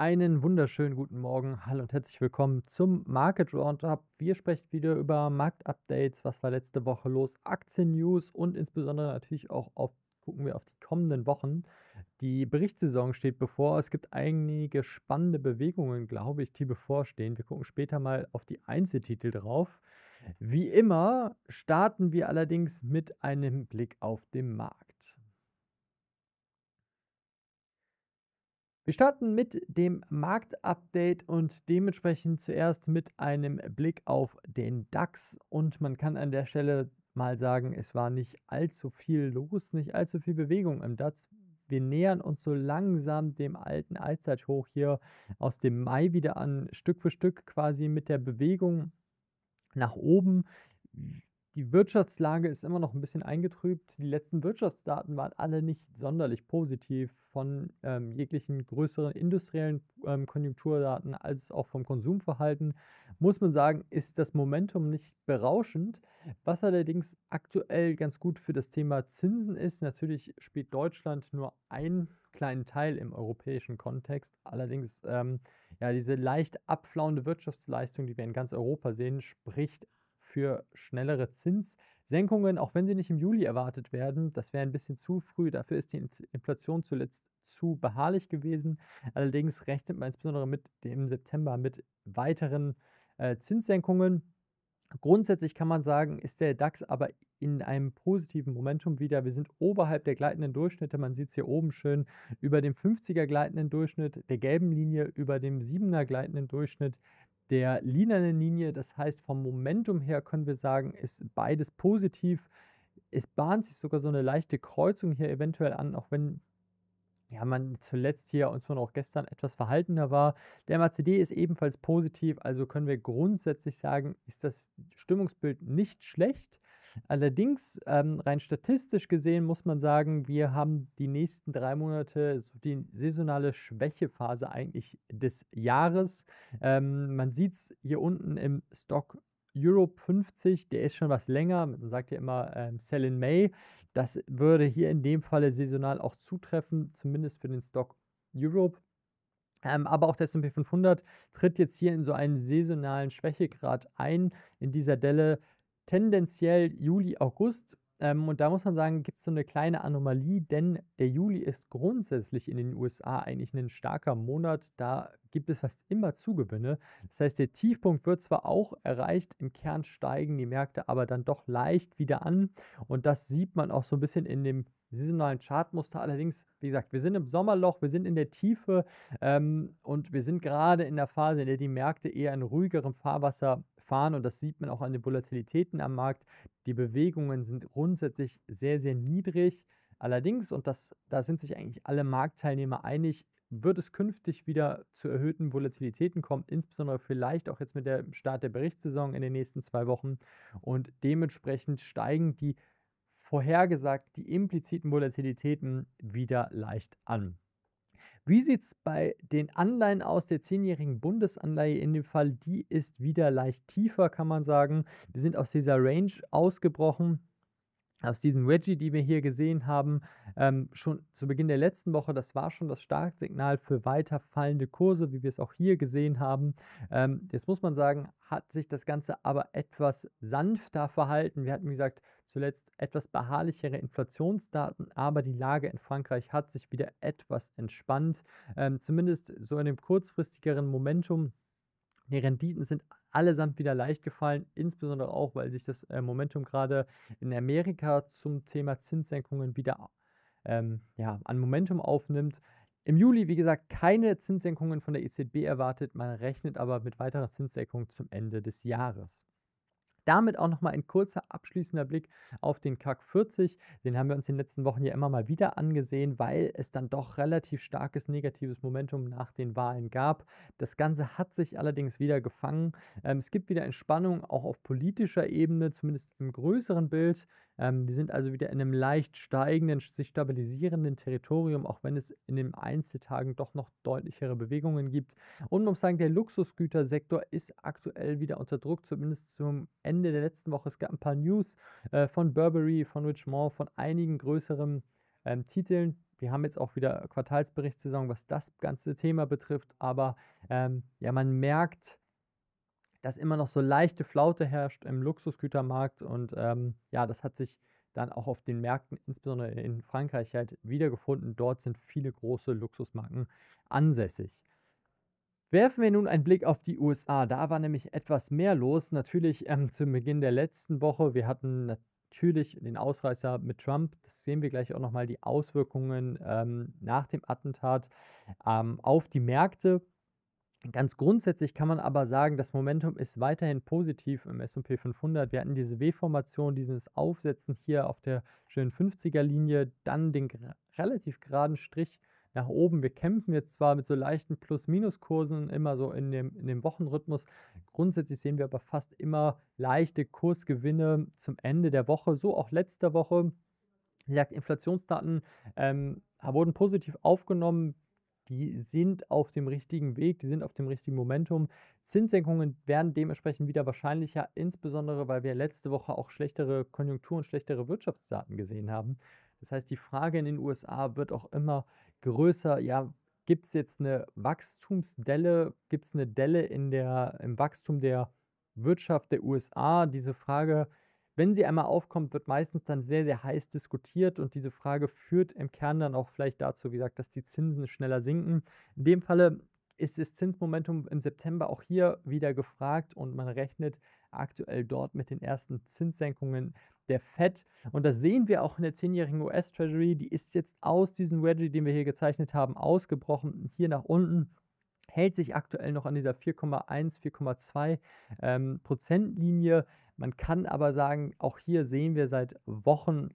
Einen wunderschönen guten Morgen, hallo und herzlich willkommen zum Market Roundup. Wir sprechen wieder über Marktupdates, was war letzte Woche los, Aktien-News und insbesondere natürlich auch auf, gucken wir auf die kommenden Wochen. Die Berichtssaison steht bevor. Es gibt einige spannende Bewegungen, glaube ich, die bevorstehen. Wir gucken später mal auf die Einzeltitel drauf. Wie immer starten wir allerdings mit einem Blick auf den Markt. Wir starten mit dem Marktupdate und dementsprechend zuerst mit einem Blick auf den DAX. Und man kann an der Stelle mal sagen, es war nicht allzu viel los, nicht allzu viel Bewegung im DAX. Wir nähern uns so langsam dem alten Allzeithoch hier aus dem Mai wieder an, Stück für Stück quasi mit der Bewegung nach oben die Wirtschaftslage ist immer noch ein bisschen eingetrübt. Die letzten Wirtschaftsdaten waren alle nicht sonderlich positiv von ähm, jeglichen größeren industriellen ähm, Konjunkturdaten als auch vom Konsumverhalten. Muss man sagen, ist das Momentum nicht berauschend. Was allerdings aktuell ganz gut für das Thema Zinsen ist, natürlich spielt Deutschland nur einen kleinen Teil im europäischen Kontext. Allerdings, ähm, ja, diese leicht abflauende Wirtschaftsleistung, die wir in ganz Europa sehen, spricht für schnellere Zinssenkungen, auch wenn sie nicht im Juli erwartet werden. Das wäre ein bisschen zu früh. Dafür ist die Inflation zuletzt zu beharrlich gewesen. Allerdings rechnet man insbesondere mit dem September mit weiteren äh, Zinssenkungen. Grundsätzlich kann man sagen, ist der DAX aber in einem positiven Momentum wieder. Wir sind oberhalb der gleitenden Durchschnitte. Man sieht es hier oben schön über dem 50er gleitenden Durchschnitt, der gelben Linie über dem 7er gleitenden Durchschnitt der lilanen Linie. Das heißt, vom Momentum her können wir sagen, ist beides positiv. Es bahnt sich sogar so eine leichte Kreuzung hier eventuell an, auch wenn ja, man zuletzt hier und zwar auch gestern etwas verhaltener war. Der MACD ist ebenfalls positiv, also können wir grundsätzlich sagen, ist das Stimmungsbild nicht schlecht. Allerdings, ähm, rein statistisch gesehen, muss man sagen, wir haben die nächsten drei Monate so die saisonale Schwächephase eigentlich des Jahres. Ähm, man sieht es hier unten im Stock Europe 50, der ist schon was länger, man sagt ja immer ähm, Sell in May. Das würde hier in dem Falle saisonal auch zutreffen, zumindest für den Stock Europe. Ähm, aber auch der SP 500 tritt jetzt hier in so einen saisonalen Schwächegrad ein, in dieser Delle tendenziell Juli, August. Ähm, und da muss man sagen, gibt es so eine kleine Anomalie, denn der Juli ist grundsätzlich in den USA eigentlich ein starker Monat. Da gibt es fast immer Zugewinne. Das heißt, der Tiefpunkt wird zwar auch erreicht, im Kern steigen die Märkte aber dann doch leicht wieder an. Und das sieht man auch so ein bisschen in dem saisonalen Chartmuster. Allerdings, wie gesagt, wir sind im Sommerloch, wir sind in der Tiefe ähm, und wir sind gerade in der Phase, in der die Märkte eher in ruhigerem Fahrwasser fahren und das sieht man auch an den Volatilitäten am Markt. Die Bewegungen sind grundsätzlich sehr, sehr niedrig. Allerdings, und das, da sind sich eigentlich alle Marktteilnehmer einig, wird es künftig wieder zu erhöhten Volatilitäten kommen, insbesondere vielleicht auch jetzt mit dem Start der Berichtssaison in den nächsten zwei Wochen. Und dementsprechend steigen die vorhergesagt die impliziten Volatilitäten wieder leicht an. Wie sieht es bei den Anleihen aus der 10-jährigen Bundesanleihe in dem Fall? Die ist wieder leicht tiefer, kann man sagen. Wir sind aus dieser Range ausgebrochen aus diesem Wedgie, die wir hier gesehen haben, ähm, schon zu Beginn der letzten Woche, das war schon das Startsignal für weiter fallende Kurse, wie wir es auch hier gesehen haben. Ähm, jetzt muss man sagen, hat sich das Ganze aber etwas sanfter verhalten. Wir hatten, gesagt, zuletzt etwas beharrlichere Inflationsdaten, aber die Lage in Frankreich hat sich wieder etwas entspannt, ähm, zumindest so in dem kurzfristigeren Momentum. Die Renditen sind allesamt wieder leicht gefallen, insbesondere auch, weil sich das äh, Momentum gerade in Amerika zum Thema Zinssenkungen wieder ähm, ja, an Momentum aufnimmt. Im Juli, wie gesagt, keine Zinssenkungen von der EZB erwartet, man rechnet aber mit weiterer Zinssenkung zum Ende des Jahres. Damit auch nochmal ein kurzer abschließender Blick auf den CAC 40. Den haben wir uns in den letzten Wochen ja immer mal wieder angesehen, weil es dann doch relativ starkes negatives Momentum nach den Wahlen gab. Das Ganze hat sich allerdings wieder gefangen. Ähm, es gibt wieder Entspannung auch auf politischer Ebene, zumindest im größeren Bild. Ähm, wir sind also wieder in einem leicht steigenden, sich stabilisierenden Territorium, auch wenn es in den Einzeltagen doch noch deutlichere Bewegungen gibt. Und um zu sagen, der Luxusgütersektor ist aktuell wieder unter Druck, zumindest zum Ende der letzten Woche. Es gab ein paar News äh, von Burberry, von Richmond, von einigen größeren ähm, Titeln. Wir haben jetzt auch wieder Quartalsberichtssaison, was das ganze Thema betrifft. Aber ähm, ja, man merkt, dass immer noch so leichte Flaute herrscht im Luxusgütermarkt und ähm, ja, das hat sich dann auch auf den Märkten, insbesondere in Frankreich, halt wiedergefunden. Dort sind viele große Luxusmarken ansässig. Werfen wir nun einen Blick auf die USA. Da war nämlich etwas mehr los. Natürlich ähm, zu Beginn der letzten Woche. Wir hatten natürlich den Ausreißer mit Trump. Das sehen wir gleich auch nochmal, die Auswirkungen ähm, nach dem Attentat ähm, auf die Märkte. Ganz grundsätzlich kann man aber sagen, das Momentum ist weiterhin positiv im SP 500. Wir hatten diese W-Formation, dieses Aufsetzen hier auf der schönen 50er-Linie, dann den relativ geraden Strich nach oben. Wir kämpfen jetzt zwar mit so leichten Plus-Minus-Kursen immer so in dem, in dem Wochenrhythmus. Grundsätzlich sehen wir aber fast immer leichte Kursgewinne zum Ende der Woche, so auch letzte Woche. Wie gesagt, Inflationsdaten ähm, wurden positiv aufgenommen die sind auf dem richtigen Weg, die sind auf dem richtigen Momentum. Zinssenkungen werden dementsprechend wieder wahrscheinlicher, insbesondere weil wir letzte Woche auch schlechtere Konjunktur- und schlechtere Wirtschaftsdaten gesehen haben. Das heißt, die Frage in den USA wird auch immer größer, ja, gibt es jetzt eine Wachstumsdelle, gibt es eine Delle in der, im Wachstum der Wirtschaft der USA? Diese Frage wenn sie einmal aufkommt, wird meistens dann sehr, sehr heiß diskutiert und diese Frage führt im Kern dann auch vielleicht dazu, wie gesagt, dass die Zinsen schneller sinken. In dem Falle ist das Zinsmomentum im September auch hier wieder gefragt und man rechnet aktuell dort mit den ersten Zinssenkungen der FED. Und das sehen wir auch in der 10-jährigen US-Treasury. Die ist jetzt aus diesem Wedgie, den wir hier gezeichnet haben, ausgebrochen, hier nach unten hält sich aktuell noch an dieser 4,1, 4,2 ähm, Prozent Linie. Man kann aber sagen, auch hier sehen wir seit Wochen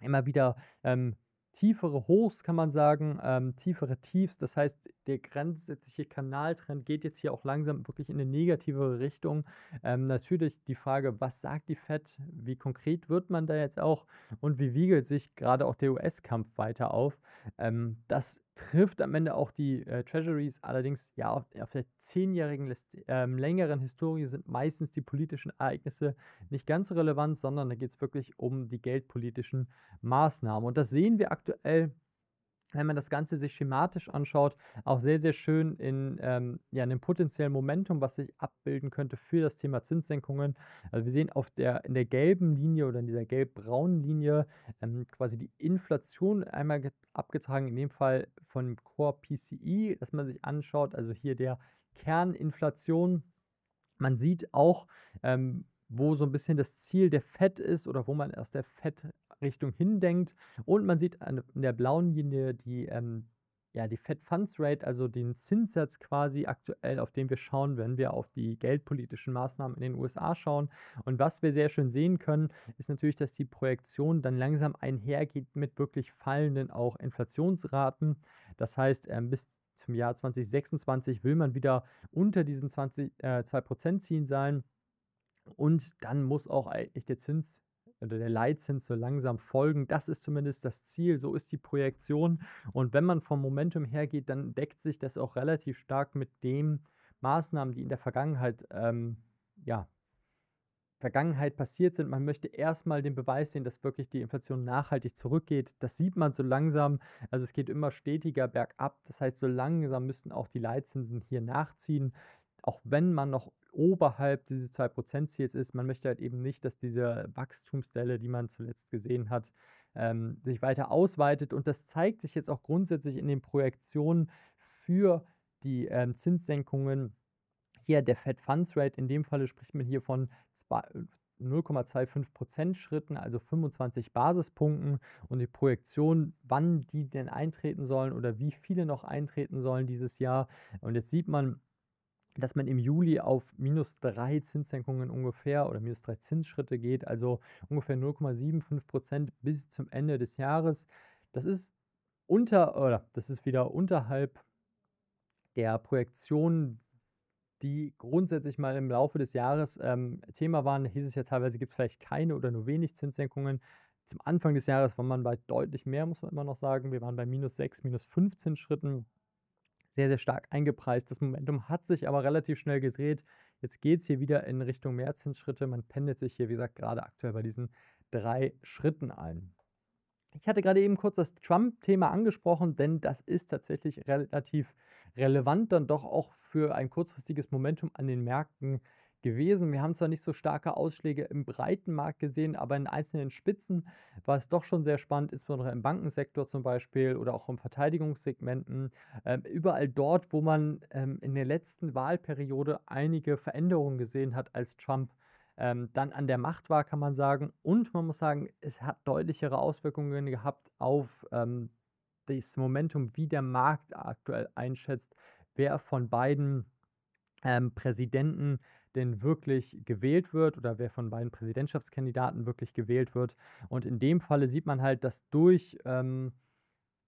immer wieder ähm, tiefere Hochs, kann man sagen, ähm, tiefere Tiefs. Das heißt, der grenzsätzliche Kanaltrend geht jetzt hier auch langsam wirklich in eine negativere Richtung. Ähm, natürlich die Frage, was sagt die Fed? Wie konkret wird man da jetzt auch? Und wie wiegelt sich gerade auch der US-Kampf weiter auf? Ähm, das trifft am Ende auch die äh, Treasuries. Allerdings, ja, auf, auf der zehnjährigen ähm, längeren Historie sind meistens die politischen Ereignisse nicht ganz so relevant, sondern da geht es wirklich um die geldpolitischen Maßnahmen. Und das sehen wir aktuell wenn man das Ganze sich schematisch anschaut, auch sehr, sehr schön in ähm, ja, einem potenziellen Momentum, was sich abbilden könnte für das Thema Zinssenkungen. Also wir sehen auf der, in der gelben Linie oder in dieser gelb-braunen Linie ähm, quasi die Inflation einmal abgetragen, in dem Fall von Core PCI, e, dass man sich anschaut, also hier der Kerninflation. Man sieht auch, ähm, wo so ein bisschen das Ziel der FED ist oder wo man aus der FED Richtung hindenkt. Und man sieht an der blauen Linie die, ähm, ja, die Fed Funds Rate, also den Zinssatz quasi aktuell, auf den wir schauen, wenn wir auf die geldpolitischen Maßnahmen in den USA schauen. Und was wir sehr schön sehen können, ist natürlich, dass die Projektion dann langsam einhergeht mit wirklich fallenden auch Inflationsraten. Das heißt, ähm, bis zum Jahr 2026 will man wieder unter diesen 20, äh, 2% ziehen sein. Und dann muss auch eigentlich der Zins oder der Leitzins so langsam folgen. Das ist zumindest das Ziel, so ist die Projektion. Und wenn man vom Momentum hergeht, dann deckt sich das auch relativ stark mit den Maßnahmen, die in der Vergangenheit, ähm, ja, Vergangenheit passiert sind. Man möchte erstmal den Beweis sehen, dass wirklich die Inflation nachhaltig zurückgeht. Das sieht man so langsam. Also es geht immer stetiger bergab. Das heißt, so langsam müssten auch die Leitzinsen hier nachziehen auch wenn man noch oberhalb dieses 2%-Ziels ist, man möchte halt eben nicht, dass diese Wachstumsstelle, die man zuletzt gesehen hat, ähm, sich weiter ausweitet. Und das zeigt sich jetzt auch grundsätzlich in den Projektionen für die ähm, Zinssenkungen. Hier der Fed Funds Rate, in dem Falle spricht man hier von 0,25 Schritten, also 25 Basispunkten und die Projektion, wann die denn eintreten sollen oder wie viele noch eintreten sollen dieses Jahr. Und jetzt sieht man, dass man im Juli auf minus drei Zinssenkungen ungefähr oder minus drei Zinsschritte geht, also ungefähr 0,75 Prozent bis zum Ende des Jahres. Das ist unter oder das ist wieder unterhalb der Projektion, die grundsätzlich mal im Laufe des Jahres ähm, Thema waren. Hieß es ja teilweise, gibt es vielleicht keine oder nur wenig Zinssenkungen. Zum Anfang des Jahres war man bei deutlich mehr, muss man immer noch sagen. Wir waren bei minus 6, minus 15 Schritten sehr, sehr stark eingepreist. Das Momentum hat sich aber relativ schnell gedreht. Jetzt geht es hier wieder in Richtung Mehrzinsschritte. Man pendelt sich hier, wie gesagt, gerade aktuell bei diesen drei Schritten ein. Ich hatte gerade eben kurz das Trump-Thema angesprochen, denn das ist tatsächlich relativ relevant dann doch auch für ein kurzfristiges Momentum an den Märkten gewesen. Wir haben zwar nicht so starke Ausschläge im breiten Markt gesehen, aber in einzelnen Spitzen war es doch schon sehr spannend, insbesondere im Bankensektor zum Beispiel oder auch im Verteidigungssegmenten. Ähm, überall dort, wo man ähm, in der letzten Wahlperiode einige Veränderungen gesehen hat, als Trump ähm, dann an der Macht war, kann man sagen. Und man muss sagen, es hat deutlichere Auswirkungen gehabt auf ähm, das Momentum, wie der Markt aktuell einschätzt, wer von beiden ähm, Präsidenten denn wirklich gewählt wird oder wer von beiden Präsidentschaftskandidaten wirklich gewählt wird. Und in dem Falle sieht man halt, dass durch ähm,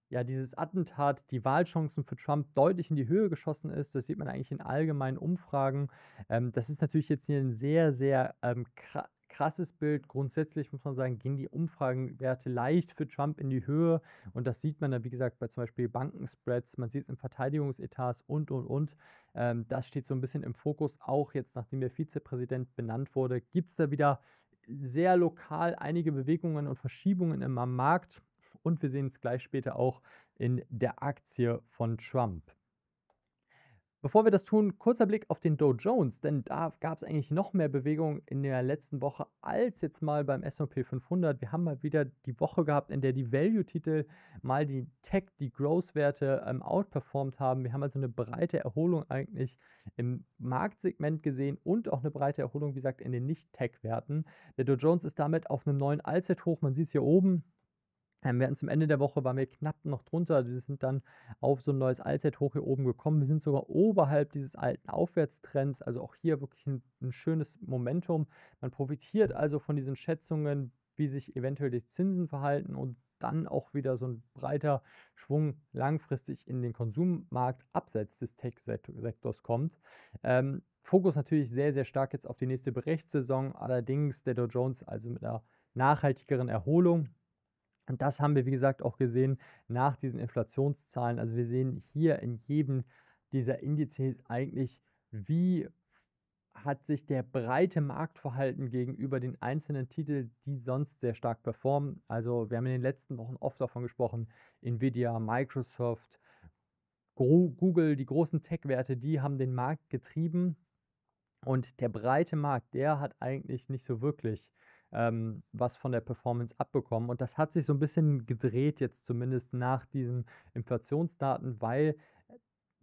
ja, dieses Attentat die Wahlchancen für Trump deutlich in die Höhe geschossen ist. Das sieht man eigentlich in allgemeinen Umfragen. Ähm, das ist natürlich jetzt hier ein sehr, sehr ähm, krasses Bild. Grundsätzlich muss man sagen, gehen die Umfragenwerte leicht für Trump in die Höhe. Und das sieht man dann, wie gesagt, bei zum Beispiel Bankenspreads, man sieht es in Verteidigungsetats und, und, und. Ähm, das steht so ein bisschen im Fokus. Auch jetzt, nachdem der Vizepräsident benannt wurde, gibt es da wieder sehr lokal einige Bewegungen und Verschiebungen im Markt. Und wir sehen es gleich später auch in der Aktie von Trump. Bevor wir das tun, kurzer Blick auf den Dow Jones, denn da gab es eigentlich noch mehr Bewegung in der letzten Woche als jetzt mal beim SP 500. Wir haben mal wieder die Woche gehabt, in der die Value-Titel mal die Tech, die Growth-Werte ähm, outperformed haben. Wir haben also eine breite Erholung eigentlich im Marktsegment gesehen und auch eine breite Erholung, wie gesagt, in den Nicht-Tech-Werten. Der Dow Jones ist damit auf einem neuen Allzeithoch. Man sieht es hier oben, ähm, wir hatten zum Ende der Woche, waren wir knapp noch drunter. Also, wir sind dann auf so ein neues Allzeithoch hier oben gekommen. Wir sind sogar oberhalb dieses alten Aufwärtstrends. Also auch hier wirklich ein, ein schönes Momentum. Man profitiert also von diesen Schätzungen, wie sich eventuell die Zinsen verhalten und dann auch wieder so ein breiter Schwung langfristig in den Konsummarkt abseits des Tech-Sektors kommt. Ähm, Fokus natürlich sehr, sehr stark jetzt auf die nächste Berichtssaison. Allerdings der Dow Jones also mit einer nachhaltigeren Erholung und das haben wir, wie gesagt, auch gesehen nach diesen Inflationszahlen. Also wir sehen hier in jedem dieser Indizes eigentlich, wie hat sich der breite Markt verhalten gegenüber den einzelnen Titeln, die sonst sehr stark performen. Also wir haben in den letzten Wochen oft davon gesprochen, Nvidia, Microsoft, Google, die großen Tech-Werte, die haben den Markt getrieben. Und der breite Markt, der hat eigentlich nicht so wirklich ähm, was von der Performance abbekommen. Und das hat sich so ein bisschen gedreht jetzt zumindest nach diesen Inflationsdaten, weil äh,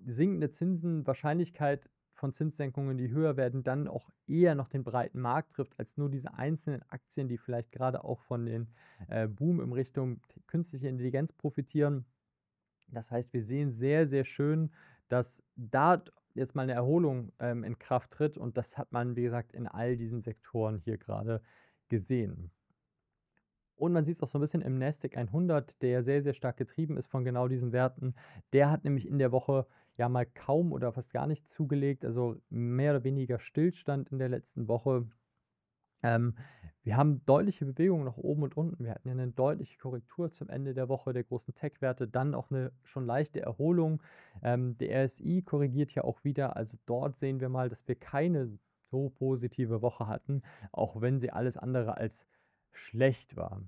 sinkende Zinsen Wahrscheinlichkeit von Zinssenkungen, die höher werden, dann auch eher noch den breiten Markt trifft, als nur diese einzelnen Aktien, die vielleicht gerade auch von den äh, Boom in Richtung künstliche Intelligenz profitieren. Das heißt, wir sehen sehr, sehr schön, dass da jetzt mal eine Erholung ähm, in Kraft tritt und das hat man, wie gesagt, in all diesen Sektoren hier gerade gesehen. Und man sieht es auch so ein bisschen im Nasdaq 100, der sehr, sehr stark getrieben ist von genau diesen Werten. Der hat nämlich in der Woche ja mal kaum oder fast gar nicht zugelegt, also mehr oder weniger Stillstand in der letzten Woche. Ähm, wir haben deutliche Bewegungen nach oben und unten. Wir hatten ja eine deutliche Korrektur zum Ende der Woche der großen Tech-Werte, dann auch eine schon leichte Erholung. Ähm, der RSI korrigiert ja auch wieder, also dort sehen wir mal, dass wir keine so positive Woche hatten, auch wenn sie alles andere als schlecht war.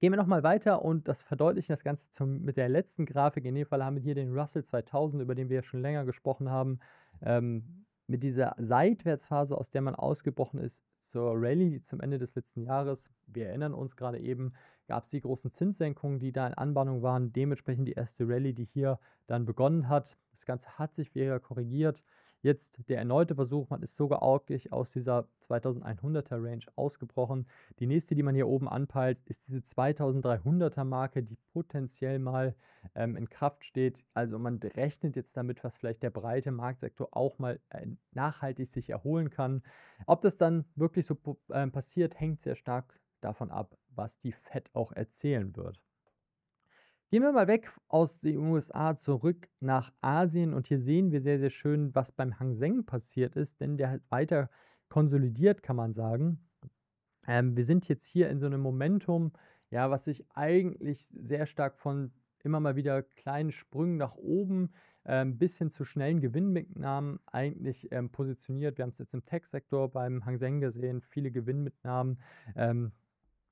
Gehen wir nochmal weiter und das verdeutlichen das Ganze zum, mit der letzten Grafik. In dem Fall haben wir hier den Russell 2000, über den wir ja schon länger gesprochen haben. Ähm, mit dieser Seitwärtsphase, aus der man ausgebrochen ist, zur Rallye zum Ende des letzten Jahres. Wir erinnern uns gerade eben, gab es die großen Zinssenkungen, die da in Anbahnung waren. Dementsprechend die erste Rallye, die hier dann begonnen hat. Das Ganze hat sich wieder korrigiert. Jetzt der erneute Versuch, man ist sogar auglich aus dieser 2100er Range ausgebrochen. Die nächste, die man hier oben anpeilt, ist diese 2300er Marke, die potenziell mal ähm, in Kraft steht. Also man rechnet jetzt damit, was vielleicht der breite Marktsektor auch mal äh, nachhaltig sich erholen kann. Ob das dann wirklich so äh, passiert, hängt sehr stark davon ab, was die Fed auch erzählen wird. Gehen wir mal weg aus den USA zurück nach Asien und hier sehen wir sehr, sehr schön, was beim Hang Seng passiert ist, denn der hat weiter konsolidiert, kann man sagen. Ähm, wir sind jetzt hier in so einem Momentum, ja, was sich eigentlich sehr stark von immer mal wieder kleinen Sprüngen nach oben ähm, bis hin zu schnellen Gewinnmitnahmen eigentlich ähm, positioniert. Wir haben es jetzt im Tech-Sektor beim Hang Seng gesehen, viele Gewinnmitnahmen. Ähm,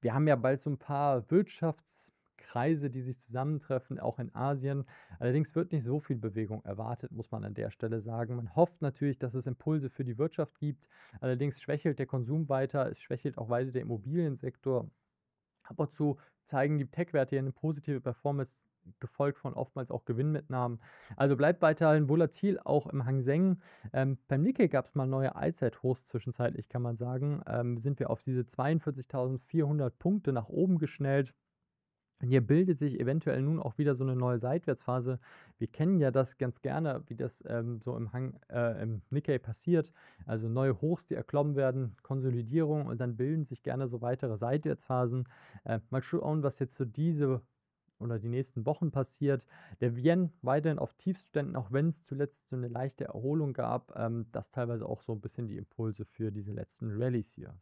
wir haben ja bald so ein paar Wirtschafts- Kreise, die sich zusammentreffen, auch in Asien. Allerdings wird nicht so viel Bewegung erwartet, muss man an der Stelle sagen. Man hofft natürlich, dass es Impulse für die Wirtschaft gibt. Allerdings schwächelt der Konsum weiter, es schwächelt auch weiter der Immobiliensektor. Ab und zu zeigen die Tech-Werte eine positive Performance, gefolgt von oftmals auch Gewinnmitnahmen. Also bleibt weiterhin volatil, auch im Hang Seng. Ähm, beim Nikkei gab es mal neue Allzeithochs zwischenzeitlich, kann man sagen. Ähm, sind wir auf diese 42.400 Punkte nach oben geschnellt. Hier bildet sich eventuell nun auch wieder so eine neue Seitwärtsphase. Wir kennen ja das ganz gerne, wie das ähm, so im, Hang, äh, im Nikkei passiert. Also neue Hochs, die erklommen werden, Konsolidierung und dann bilden sich gerne so weitere Seitwärtsphasen. Äh, mal schauen, was jetzt so diese oder die nächsten Wochen passiert. Der Yen weiterhin auf Tiefständen, auch wenn es zuletzt so eine leichte Erholung gab. Ähm, das teilweise auch so ein bisschen die Impulse für diese letzten Rallyes hier.